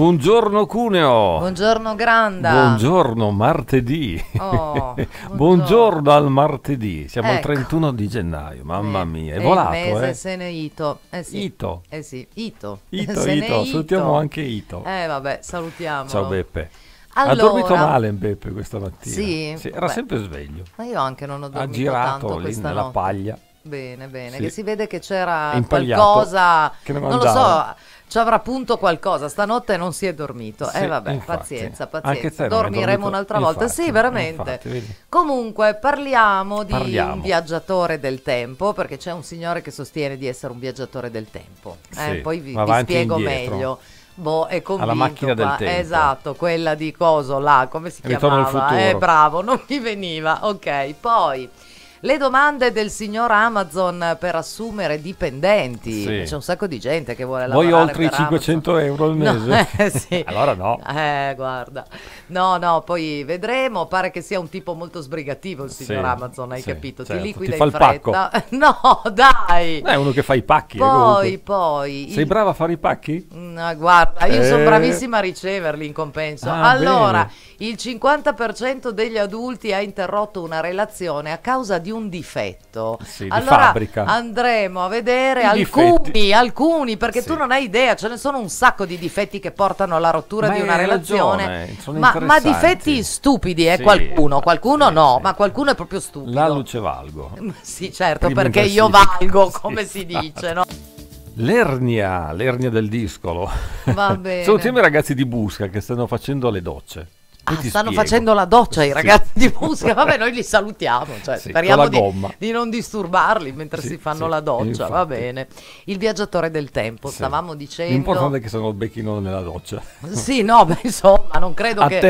Buongiorno Cuneo. Buongiorno Granda. Buongiorno martedì. Oh, buongiorno. buongiorno. al martedì. Siamo ecco. al 31 di gennaio, mamma eh, mia, è e eh, volato. mese eh. se ne ito. Eh sì. Ito. Eh sì, ito. Ito, se ito. Salutiamo anche Ito. Eh vabbè, salutiamo. Ciao Beppe. Allora, ha dormito male Beppe questa mattina. Sì, sì era beh. sempre sveglio. Ma io anche non ho dormito ha girato tanto lì nella notte. paglia. Bene, bene, sì. che si vede che c'era qualcosa, che non, non lo so, ci avrà punto qualcosa. Stanotte non si è dormito. Eh, sì, eh vabbè, infatti, pazienza, pazienza. Dormiremo un'altra volta. Infatti, sì, veramente. Infatti, Comunque parliamo di parliamo. un viaggiatore del tempo, perché c'è un signore che sostiene di essere un viaggiatore del tempo. Eh, sì, poi vi, vi spiego meglio. Boh, è convinto alla macchina del tempo. Esatto, quella di coso là, come si Ritorno chiamava? Eh, bravo, non mi veniva. Ok, poi le domande del signor Amazon per assumere dipendenti. Sì. C'è un sacco di gente che vuole lavorare. Voi oltre i 500 Amazon. euro al mese? No, eh, sì. allora no. Eh, guarda. No, no, poi vedremo. Pare che sia un tipo molto sbrigativo il signor sì, Amazon, hai capito? Certo. Ti liquida Ti in fretta. no, dai. è uno che fa i pacchi. Poi, eh, poi. Sei brava a fare i pacchi? No, mm, eh, guarda, io sono eh. bravissima a riceverli in compenso. Ah, allora, bene. il 50% degli adulti ha interrotto una relazione a causa di di un difetto, sì, allora di andremo a vedere alcuni, alcuni, perché sì. tu non hai idea, ce ne sono un sacco di difetti che portano alla rottura ma di una relazione, ma, ma, difetti stupidi, eh, sì. qualcuno, qualcuno no, ma qualcuno è proprio stupido. La luce valgo. Sì, certo, Prima perché io valgo, come si esatto. dice, no? L'ernia, l'ernia del discolo. Va bene. Sono sempre i ragazzi di Busca che stanno facendo le docce ah, stanno spiego. facendo la doccia i ragazzi sì. di musica, vabbè noi li salutiamo, cioè, sì, speriamo di, di, non disturbarli mentre sì, si fanno la doccia, infatti. va bene. Il viaggiatore del tempo, stavamo dicendo... L'importante è che se no becchino nella doccia. Sì, no, beh, insomma, non credo A che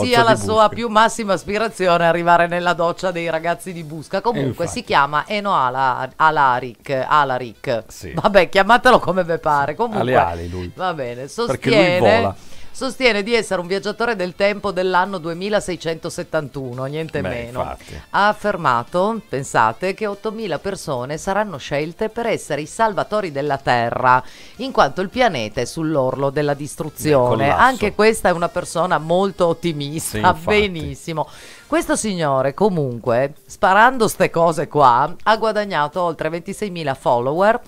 sia la sua più massima aspirazione arrivare nella doccia dei ragazzi di Busca. Eh, Comunque si chiama Eno Ala, Alaric, Alaric. vabbè chiamatelo come vi pare. Comunque, Ale Ale lui. Va bene, sostiene... Perché lui vola sostiene di essere un viaggiatore del tempo dell'anno 2671, niente Beh, meno. Infatti. Ha affermato, pensate, che 8000 persone saranno scelte per essere i salvatori della Terra, in quanto il pianeta è sull'orlo della distruzione. Anche questa è una persona molto ottimista, sì, benissimo. Questo signore comunque, sparando queste cose qua, ha guadagnato oltre 26.000 follower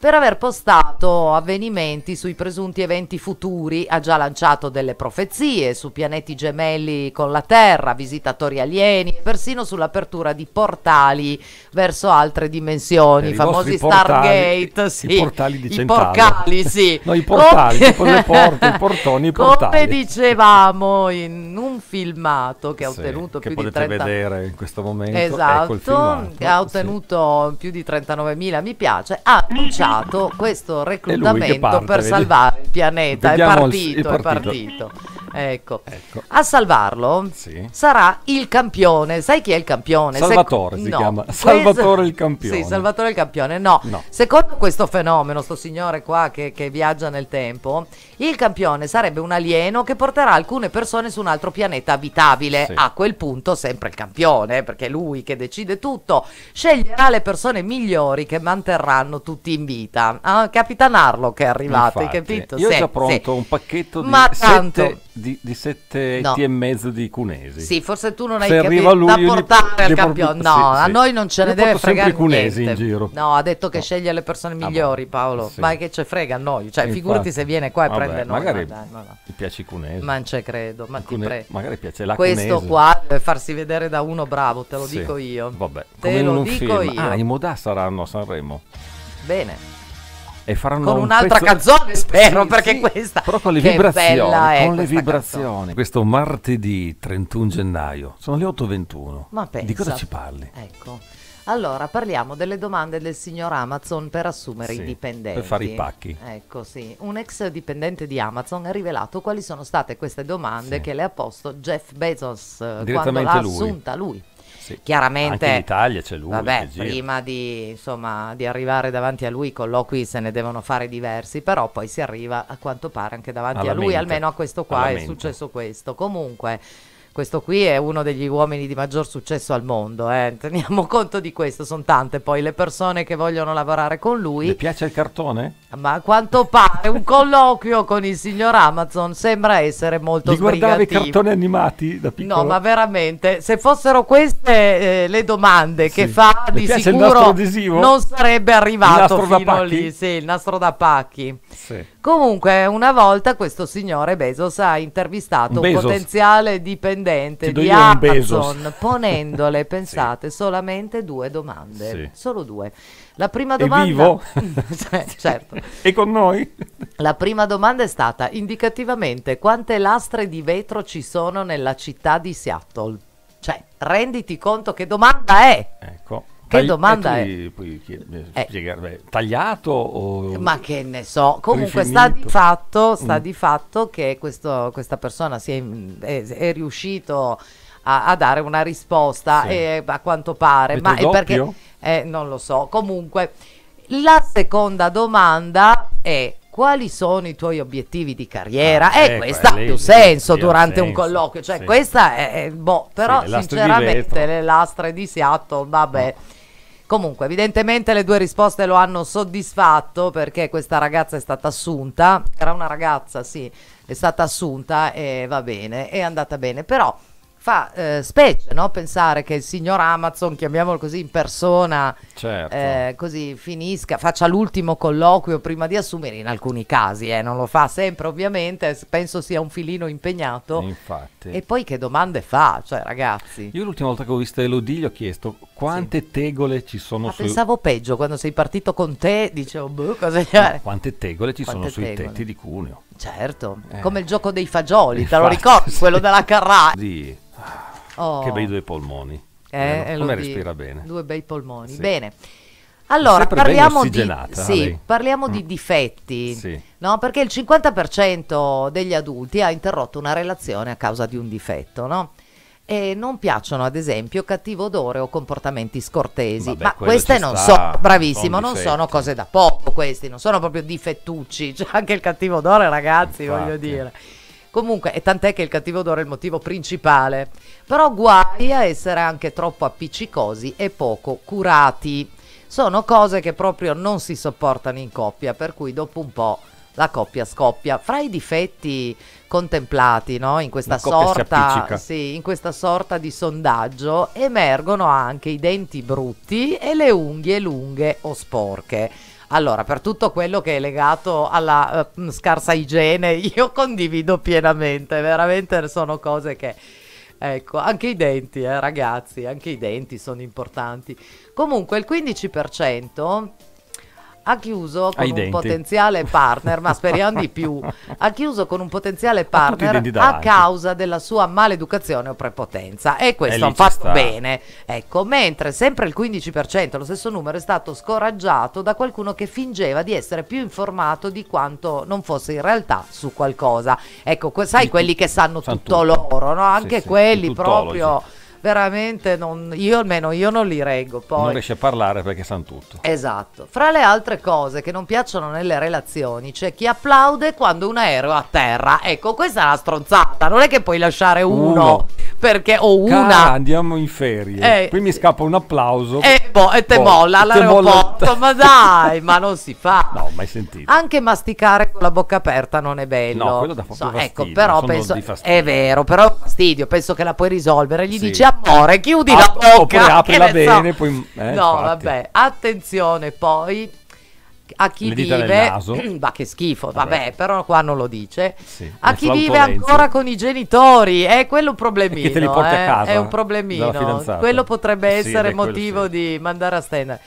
per aver postato avvenimenti sui presunti eventi futuri. Ha già lanciato delle profezie su pianeti gemelli con la Terra, visitatori alieni, persino sull'apertura di portali verso altre dimensioni, eh, i famosi portali, Stargate, sì, i portali di i porcali, sì. no, i portali, come... le porte, i portoni, i portali. Come dicevamo in un filmato che ha ottenuto sì, più di 30 vedere in questo momento, ecco esatto, ecco filmato, che ha ottenuto sì. più di 39.000 mi piace, ha annunciato usato questo reclutamento parte, per salvare il pianeta. È partito, è partito, è partito. Ecco. ecco. A salvarlo sì. sarà il campione. Sai chi è il campione? Salvatore Se... si no. chiama. Salvatore il campione. Sì, Salvatore il campione. No. no. Secondo questo fenomeno, sto signore qua che, che viaggia nel tempo, il campione sarebbe un alieno che porterà alcune persone su un altro pianeta abitabile. Sì. A quel punto sempre il campione, perché è lui che decide tutto, sceglierà le persone migliori che manterranno tutti in vita. Ah, Capitan che è arrivato, Infatti, hai capito? Io ho sì, già pronto sì. un pacchetto di Ma tanto, di, di sette no. e mezzo di cunesi. Sì, forse tu non hai Se capito da portare al campione. No, sì, a noi non ce ne deve fregare cunesi in giro. No, ha detto che no. sceglie le persone ah, migliori, Paolo. Sì. Ma che ce frega a noi? Cioè, Infatti. figurati se viene qua e Vabbè, prende noi. Magari ma dai, no, ti piace i cunesi. Ma non ce credo, ma Cune... ti prego. Magari piace la Questo cunese. qua deve farsi vedere da uno bravo, te lo sì. dico io. Vabbè, te lo dico film. Ah, i Modà saranno a Sanremo. Bene e faranno con un un'altra pezzo... canzone spero sì, perché sì, questa però con le vibrazioni con le vibrazioni canzone. questo martedì 31 gennaio sono le 8.21 ma pensa di cosa ci parli? ecco allora parliamo delle domande del signor Amazon per assumere sì, i dipendenti per fare i pacchi ecco sì un ex dipendente di Amazon ha rivelato quali sono state queste domande che le ha posto Jeff Bezos eh, quando l'ha lui. assunta lui sì. Chiaramente... Anche in Italia c'è lui. Vabbè, prima di, insomma, di, arrivare davanti a lui i colloqui se ne devono fare diversi, però poi si arriva a quanto pare anche davanti Alla a lui, mente. almeno a questo qua Alla è mente. successo questo. Comunque questo qui è uno degli uomini di maggior successo al mondo, eh. teniamo conto di questo, sono tante poi le persone che vogliono lavorare con lui. Le piace il cartone? Ma a quanto pare un colloquio con il signor Amazon sembra essere molto Di guardare i cartoni animati da piccolo? No, ma veramente, se fossero queste eh, le domande sì. che fa, Le di sicuro non sarebbe arrivato fino lì, sì, il nastro da pacchi. Sì. Comunque, una volta questo signore Bezos ha intervistato Bezos. un potenziale dipendente studente di Amazon ponendole, pensate, sì. solamente due domande, sì. solo due. La prima domanda... È vivo? cioè, certo. E con noi? La prima domanda è stata indicativamente quante lastre di vetro ci sono nella città di Seattle? Cioè, renditi conto che domanda è. Ecco. Che Tagli- domanda ecco è? Puoi eh. eh. tagliato o... Ma che ne so, comunque sta di, fatto, sta mm. di fatto che questo, questa persona è, è, è riuscito a, a, dare una risposta, sì. e, eh, a quanto pare, Avete ma è perché... Eh, non lo so, comunque la seconda domanda è quali sono i tuoi obiettivi di carriera? Ah, e eh, ecco, questa ha più senso durante senso, un colloquio, cioè sì. questa è, boh, però sì, sinceramente le lastre di Seattle, vabbè. No Comunque, evidentemente le due risposte lo hanno soddisfatto perché questa ragazza è stata assunta, era una ragazza, sì, è stata assunta e va bene, è andata bene, però fa eh, specie no? pensare che il signor Amazon, chiamiamolo così in persona, certo. eh, così finisca, faccia l'ultimo colloquio prima di assumere in alcuni casi, eh, non lo fa sempre ovviamente, penso sia un filino impegnato. Infatti. E poi che domande fa, cioè ragazzi. Io l'ultima volta che ho visto Elodie gli ho chiesto quante sì. tegole ci sono ah, Pensavo peggio, quando sei partito con te dicevo, boh, cosa c'è? No, quante tegole ci quante sono tegole. sui tetti di Cuneo. Certo, eh. come il gioco dei fagioli, Infatti, te lo ricordi? Sì. Quello della Carrà. Sì. Oh. Che bei due polmoni. Eh, eh, eh come respira bene. Due bei polmoni. Sì. Bene. Allora, parliamo, di, sì, parliamo mm. di, difetti, sì. no? perché il 50% degli adulti ha interrotto una relazione a causa di un difetto, no? E non piacciono, ad esempio, cattivo odore o comportamenti scortesi. Vabbè, Ma queste non sono, bravissimo, non sono cose da poco questi, non sono proprio difettucci. C'è cioè, anche il cattivo odore, ragazzi, Infatti. voglio dire. Eh. Comunque, e tant'è che il cattivo odore è il motivo principale. Però guai a essere anche troppo appiccicosi e poco curati. Sono cose che proprio non si sopportano in coppia, per cui dopo un po' la coppia scoppia. Fra i difetti contemplati no? in, questa sorta, sì, in, questa sorta, di sondaggio emergono anche i denti brutti e le unghie lunghe o sporche. Allora, per tutto quello che è legato alla uh, scarsa igiene, io condivido pienamente, veramente sono cose che... Ecco, anche i denti, eh, ragazzi, anche i denti sono importanti. Comunque il 15% ha chiuso con Ai un denti. potenziale partner, ma speriamo di più, ha chiuso con un potenziale partner a, causa della sua maleducazione o prepotenza. E questo ha eh, fatto bene. Ecco, mentre sempre il 15%, lo stesso numero, è stato scoraggiato da qualcuno che fingeva di essere più informato di quanto non fosse in realtà su qualcosa. Ecco, sai quelli che sanno tutto, tutto loro, no? anche sì, quelli sì, proprio... Sì veramente non, io almeno io non li reggo. Poi. Non riesce a parlare perché sanno tutto. Esatto. Fra le altre cose che non piacciono nelle relazioni c'è chi applaude quando un aereo atterra Ecco, questa è una stronzata, non è che puoi lasciare uno. uno perché ho una. Cara, andiamo in ferie. Eh, Qui mi scappa un applauso. Eh, boh, e, boh, te boh, molla all'aeroporto. Molla... Ma dai, ma non si fa. No, mai sentito. Anche masticare con la bocca aperta non è bello. No, quello da proprio so, ecco, fastidio, Ecco, però penso. È vero, però fastidio. Penso che la puoi risolvere. Gli sì. dici amore, chiudi Ap- la ah, bocca. Oppure aprila bene, so. poi. Eh, no, infatti. vabbè. Attenzione, poi a chi vive, ma che schifo, vabbè, vabbè, però qua non lo dice, sì, a chi vive ancora con i genitori, è quello un problemino, che te li porti eh, a casa, è un problemino, quello potrebbe essere sì, motivo sì. di mandare a stendere.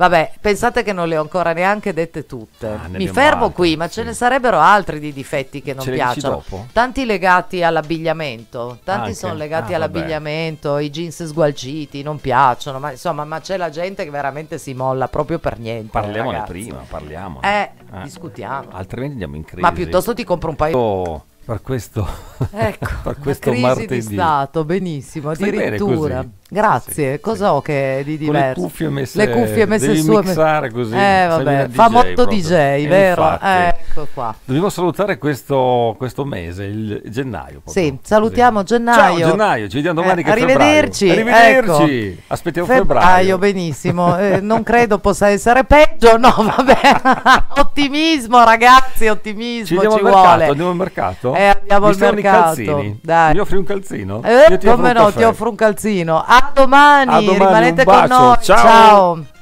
Vabbè, pensate che non le ho ancora neanche dette tutte. Ah, Mi fermo altre, qui, ma sì. ce ne sarebbero altri di difetti che non ce piacciono. Tanti legati all'abbigliamento, tanti sono legati ah, all'abbigliamento, vabbè. i jeans sgualciti non piacciono, ma insomma, ma c'è la gente che veramente si molla proprio per niente. Parliamone ragazzi. prima, parliamone. Eh, eh, discutiamo. Altrimenti andiamo in crisi. Ma piuttosto ti compro un paio oh per questo, ecco, per questo crisi martedì. di Stato, benissimo, addirittura. Grazie, sì, cosa sì. ho che di diverso? le cuffie messe, le cuffie messe su mixare così. Eh vabbè, famotto DJ, DJ vero? Infatti, ecco qua. Dobbiamo salutare questo, questo mese, il gennaio. Proprio. Sì, salutiamo così. gennaio. Ciao gennaio, ci vediamo eh, domani eh, che Arrivederci. Febbraio. Arrivederci. Ecco. Aspettiamo febbraio. febbraio benissimo. eh, non credo possa essere peggio, no vabbè. ottimismo ragazzi, ottimismo ci, ci al vuole. andiamo al mercato? Eh, andiamo Mi al mercato. Dai. Mi offri un calzino? Eh, come no, ti offro un calzino. Ah, a domani, a domani rimanete con noi. Ciao. Ciao.